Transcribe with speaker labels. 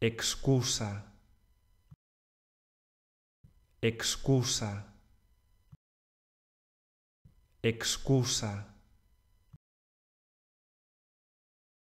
Speaker 1: excusa, excusa, excusa.